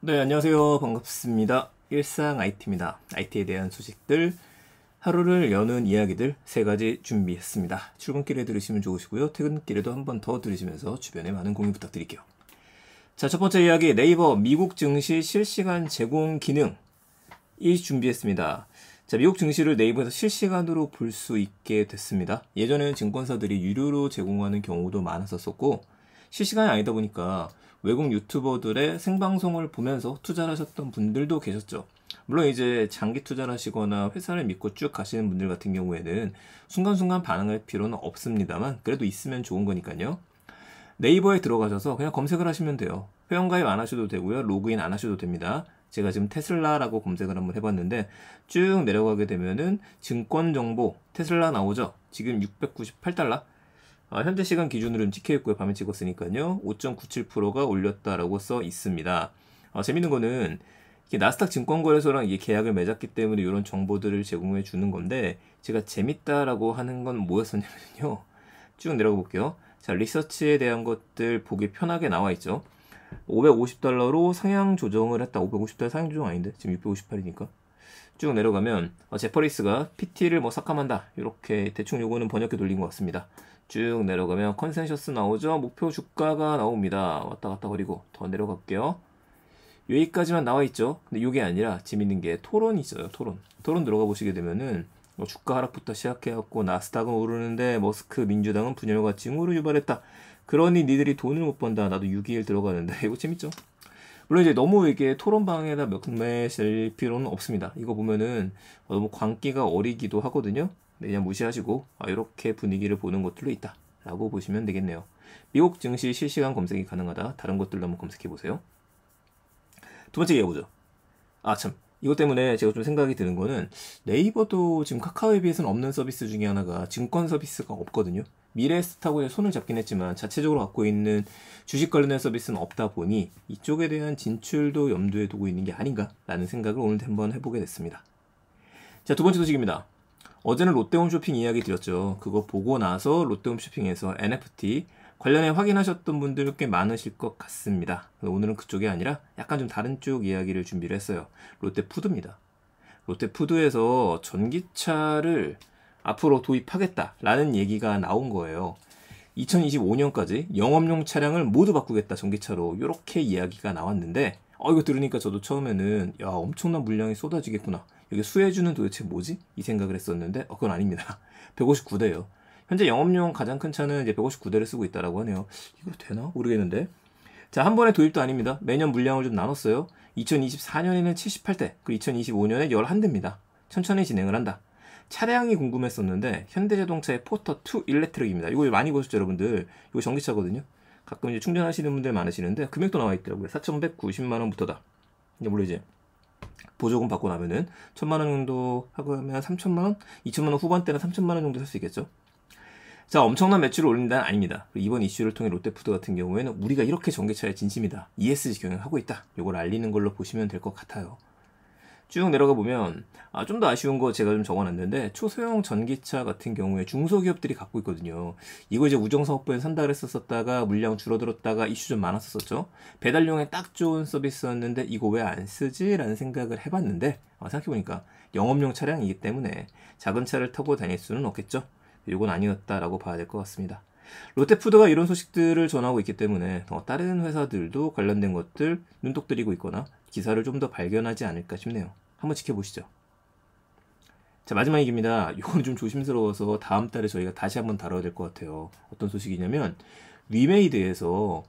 네, 안녕하세요. 반갑습니다. 일상 IT입니다. IT에 대한 소식들, 하루를 여는 이야기들 세 가지 준비했습니다. 출근길에 들으시면 좋으시고요. 퇴근길에도 한 번 더 들으시면서 주변에 많은 공유 부탁드릴게요. 자, 첫 번째 이야기 네이버 미국 증시 실시간 제공 기능 이 준비했습니다. 자, 미국 증시를 네이버에서 실시간으로 볼 수 있게 됐습니다. 예전에는 증권사들이 유료로 제공하는 경우도 많았었고 실시간이 아니다 보니까 외국 유튜버들의 생방송을 보면서 투자를 하셨던 분들도 계셨죠. 물론 이제 장기 투자를 하시거나 회사를 믿고 쭉 가시는 분들 같은 경우에는 순간순간 반응할 필요는 없습니다만 그래도 있으면 좋은 거니까요. 네이버에 들어가셔서 그냥 검색을 하시면 돼요. 회원가입 안 하셔도 되고요. 로그인 안 하셔도 됩니다. 제가 지금 테슬라라고 검색을 한번 해봤는데 쭉 내려가게 되면은 증권 정보 테슬라 나오죠. 지금 698달러 아, 현재 시간 기준으로는 찍혀 있고요. 밤에 찍었으니까요. 5.97%가 올렸다라고 써 있습니다. 아, 재밌는 거는 나스닥 증권거래소랑 이게 계약을 맺었기 때문에 이런 정보들을 제공해 주는 건데 제가 재밌다라고 하는 건 뭐였었냐면요. 쭉 내려가 볼게요. 자, 리서치에 대한 것들 보기 편하게 나와 있죠. 550달러로 상향 조정을 했다. 550달러 상향 조정 아닌데? 지금 658이니까. 쭉 내려가면 어, 제퍼리스가 PT를 뭐 삭감한다 이렇게 대충 요거는 번역해 돌린 것 같습니다. 쭉 내려가면 컨센셔스 나오죠. 목표 주가가 나옵니다. 왔다 갔다 거리고 더 내려갈게요. 여기까지만 나와 있죠. 근데 이게 아니라 재밌는 게 토론이 있어요. 토론. 토론 들어가 보시게 되면은 뭐 주가 하락부터 시작해갖고 나스닥은 오르는데 머스크 민주당은 분열과 징후를 유발했다. 그러니 니들이 돈을 못 번다. 나도 6.2일 들어가는데 이거 재밌죠? 물론 이제 너무 이게 토론방에다 몇구매하 필요는 없습니다. 이거 보면은 너무 광기가 어리기도 하거든요. 네, 그냥 무시하시고 아, 이렇게 분위기를 보는 것들로 있다. 라고 보시면 되겠네요. 미국 증시 실시간 검색이 가능하다. 다른 것들로 한번 검색해 보세요. 두 번째 얘기해 보죠. 아, 참. 이것 때문에 제가 좀 생각이 드는 거는 네이버도 지금 카카오에 비해서는 없는 서비스 중에 하나가 증권 서비스가 없거든요. 미래스타고에 에 손을 잡긴 했지만 자체적으로 갖고 있는 주식 관련된 서비스는 없다 보니 이쪽에 대한 진출도 염두에 두고 있는 게 아닌가라는 생각을 오늘 한번 해보게 됐습니다. 자, 두 번째 소식입니다. 어제는 롯데홈쇼핑 이야기 드렸죠. 그거 보고 나서 롯데홈쇼핑에서 NFT 관련해 확인하셨던 분들 꽤 많으실 것 같습니다. 오늘은 그쪽이 아니라 약간 좀 다른 쪽 이야기를 준비를 했어요. 롯데푸드입니다. 롯데푸드에서 전기차를 앞으로 도입하겠다라는 얘기가 나온 거예요. 2025년까지 영업용 차량을 모두 바꾸겠다 전기차로 이렇게 이야기가 나왔는데 어 이거 들으니까 저도 처음에는 야 엄청난 물량이 쏟아지겠구나 이게 수혜주는 도대체 뭐지? 이 생각을 했었는데 어, 그건 아닙니다. 159대요. 현재 영업용 가장 큰 차는 이제 159대를 쓰고 있다라고 하네요. 이거 되나? 모르겠는데. 자, 한 번에 도입도 아닙니다. 매년 물량을 좀 나눴어요. 2024년에는 78대, 그리고 2025년에 11대입니다. 천천히 진행을 한다. 차량이 궁금했었는데 현대자동차의 포터2 일렉트릭입니다. 이거 많이 보셨죠, 여러분들? 이거 전기차거든요. 가끔 이제 충전하시는 분들 많으시는데 금액도 나와 있더라고요. 4,190만 원부터다. 이제 물론 이제 보조금 받고 나면은 1,000만 원 정도 하고 하면 3,000만 원, 2,000만 원 후반대는 3,000만 원 정도 살 수 있겠죠. 자, 엄청난 매출을 올린다는 아닙니다. 이번 이슈를 통해 롯데푸드 같은 경우에는 우리가 이렇게 전기차에 진심이다. ESG 경영을 하고 있다. 이걸 알리는 걸로 보시면 될 것 같아요. 쭉 내려가 보면 아, 좀 더 아쉬운 거 제가 좀 적어놨는데 초소형 전기차 같은 경우에 중소기업들이 갖고 있거든요. 이거 이제 우정사업부에 산다 그랬었었다가 물량 줄어들었다가 이슈 좀 많았었었죠. 배달용에 딱 좋은 서비스였는데 이거 왜 안 쓰지? 라는 생각을 해봤는데 아, 생각해보니까 영업용 차량이기 때문에 작은 차를 타고 다닐 수는 없겠죠. 이건 아니었다라고 봐야 될 것 같습니다. 롯데푸드가 이런 소식들을 전하고 있기 때문에 다른 회사들도 관련된 것들 눈독들이고 있거나 기사를 좀 더 발견하지 않을까 싶네요. 한번 지켜보시죠. 자 마지막 얘기입니다. 이건 좀 조심스러워서 다음 달에 저희가 다시 한번 다뤄야 될 것 같아요. 어떤 소식이냐면 위메이드에서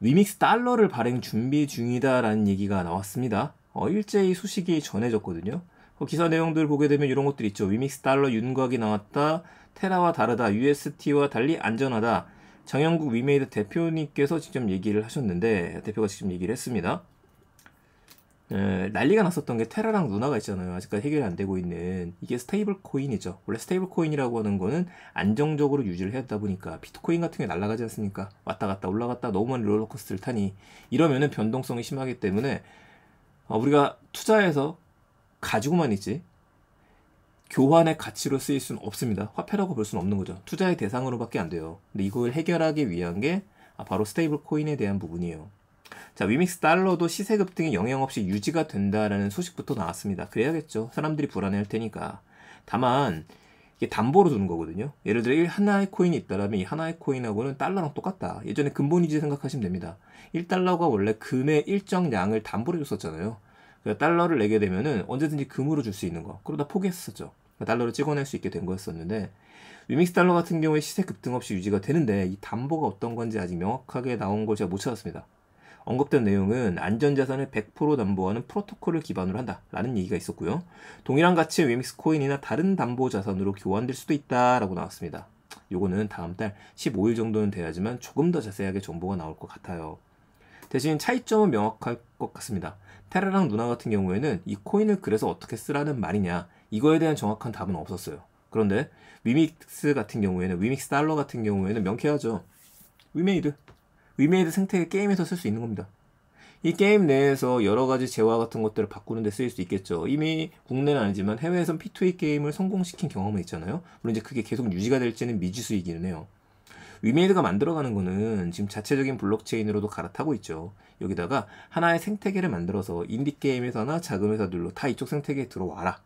위믹스 달러를 발행 준비 중이다라는 얘기가 나왔습니다. 어, 일제히 소식이 전해졌거든요. 뭐 기사 내용들 을 보게 되면 이런 것들 있죠. 위믹스 달러 윤곽이 나왔다. 테라와 다르다. UST와 달리 안전하다. 정영국 위메이드 대표님께서 직접 얘기를 하셨는데 대표가 직접 얘기를 했습니다. 에, 난리가 났었던 게 테라랑 루나가 있잖아요. 아직까지 해결이 안 되고 있는 이게 스테이블 코인이죠. 원래 스테이블 코인이라고 하는 거는 안정적으로 유지를 했다 보니까 비트코인 같은 게 날아가지 않습니까? 왔다 갔다 올라갔다 너무 많은 롤러코스터를 타니 이러면은 변동성이 심하기 때문에 어, 우리가 투자해서 가지고만 있지 교환의 가치로 쓰일 수는 없습니다. 화폐라고 볼 수는 없는 거죠. 투자의 대상으로밖에 안 돼요. 근데 이걸 해결하기 위한 게 아, 바로 스테이블 코인에 대한 부분이에요. 자, 위믹스 달러도 시세 급등이 영향 없이 유지가 된다라는 소식부터 나왔습니다. 그래야겠죠. 사람들이 불안해할 테니까. 다만 이게 담보로 주는 거거든요. 예를 들어 하나의 코인이 있다라면 이 하나의 코인하고는 달러랑 똑같다. 예전에 근본이지 생각하시면 됩니다. 1달러가 원래 금의 일정 량을 담보로 줬었잖아요. 그 달러를 내게 되면은 언제든지 금으로 줄 수 있는 거. 그러다 포기했었죠. 그러니까 달러를 찍어낼 수 있게 된 거였었는데 위믹스 달러 같은 경우에 시세 급등 없이 유지가 되는데 이 담보가 어떤 건지 아직 명확하게 나온 걸 제가 못 찾았습니다. 언급된 내용은 안전자산을 100% 담보하는 프로토콜을 기반으로 한다라는 얘기가 있었고요. 동일한 가치의 위믹스 코인이나 다른 담보 자산으로 교환될 수도 있다라고 나왔습니다. 요거는 다음 달 15일 정도는 돼야지만 조금 더 자세하게 정보가 나올 것 같아요. 대신 차이점은 명확할 것 같습니다. 테라랑 누나 같은 경우에는 이 코인을 그래서 어떻게 쓰라는 말이냐 이거에 대한 정확한 답은 없었어요. 그런데 위믹스 같은 경우에는 위믹스 달러 같은 경우에는 명쾌하죠. 위메이드 위메이드 생태계 게임에서 쓸 수 있는 겁니다. 이 게임 내에서 여러 가지 재화 같은 것들을 바꾸는 데 쓰일 수 있겠죠. 이미 국내는 아니지만 해외에선 P2E 게임을 성공시킨 경험은 있잖아요. 물론 이제 그게 계속 유지가 될지는 미지수이기는 해요. 위메이드가 만들어가는 거는 지금 자체적인 블록체인으로도 갈아타고 있죠. 여기다가 하나의 생태계를 만들어서 인디게임에서나 자금 회사들로 다 이쪽 생태계에 들어와라.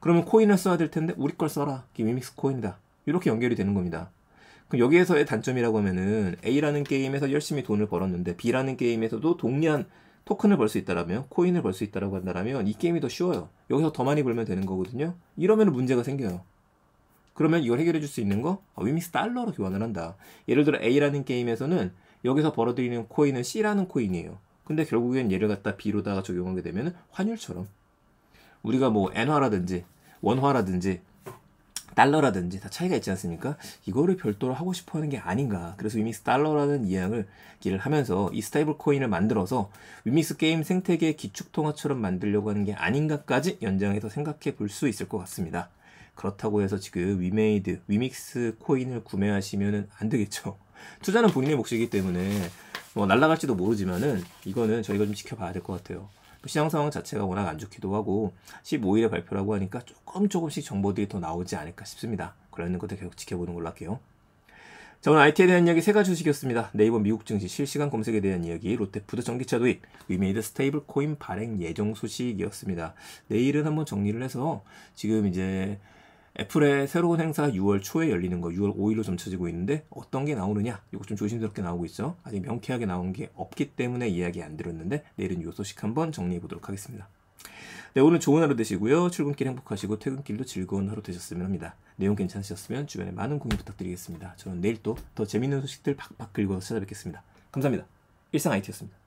그러면 코인을 써야 될 텐데 우리 걸 써라. 이게 위믹스 코인이다. 이렇게 연결이 되는 겁니다. 그럼 여기에서의 단점이라고 하면은 A라는 게임에서 열심히 돈을 벌었는데 B라는 게임에서도 동일한 토큰을 벌 수 있다라면 코인을 벌 수 있다라고 한다면 이 게임이 더 쉬워요. 여기서 더 많이 벌면 되는 거거든요. 이러면 문제가 생겨요. 그러면 이걸 해결해 줄 수 있는 거 위믹스 아, 달러로 교환을 한다. 예를 들어 A라는 게임에서는 여기서 벌어들이는 코인은 C라는 코인이에요. 근데 결국엔 얘를 갖다 B로다가 적용하게 되면 환율처럼 우리가 뭐 엔화라든지 원화라든지 달러라든지 다 차이가 있지 않습니까? 이거를 별도로 하고 싶어 하는 게 아닌가. 그래서 위믹스 달러라는 이양을 기를 하면서 이 스테이블 코인을 만들어서 위믹스 게임 생태계의 기축통화처럼 만들려고 하는 게 아닌가까지 연장해서 생각해 볼 수 있을 것 같습니다. 그렇다고 해서 지금 위메이드, 위믹스 코인을 구매하시면안 되겠죠. 투자는 본인의 몫이기 때문에 뭐 날라갈지도 모르지만은 이거는 저희가 좀 지켜봐야 될 것 같아요. 뭐 시장 상황 자체가 워낙 안 좋기도 하고 15일에 발표라고 하니까 조금 조금씩 정보들이 더 나오지 않을까 싶습니다. 그러는 것도 계속 지켜보는 걸로 할게요. 자 오늘 IT에 대한 이야기 세 가지 주식이었습니다. 네이버 미국 증시 실시간 검색에 대한 이야기, 롯데푸드 전기차 도입, 위메이드 스테이블 코인 발행 예정 소식이었습니다. 내일은 한번 정리를 해서 지금 이제 애플의 새로운 행사 6월 초에 열리는 거 6월 5일로 점쳐지고 있는데 어떤 게 나오느냐 이거 좀 조심스럽게 나오고 있죠 아직 명쾌하게 나온 게 없기 때문에 이야기 안 들었는데 내일은 요 소식 한번 정리해 보도록 하겠습니다 네 오늘 좋은 하루 되시고요 출근길 행복하시고 퇴근길도 즐거운 하루 되셨으면 합니다 내용 괜찮으셨으면 주변에 많은 공유 부탁드리겠습니다 저는 내일 또 더 재밌는 소식들 팍팍 긁어서 찾아뵙겠습니다 감사합니다 일상 IT였습니다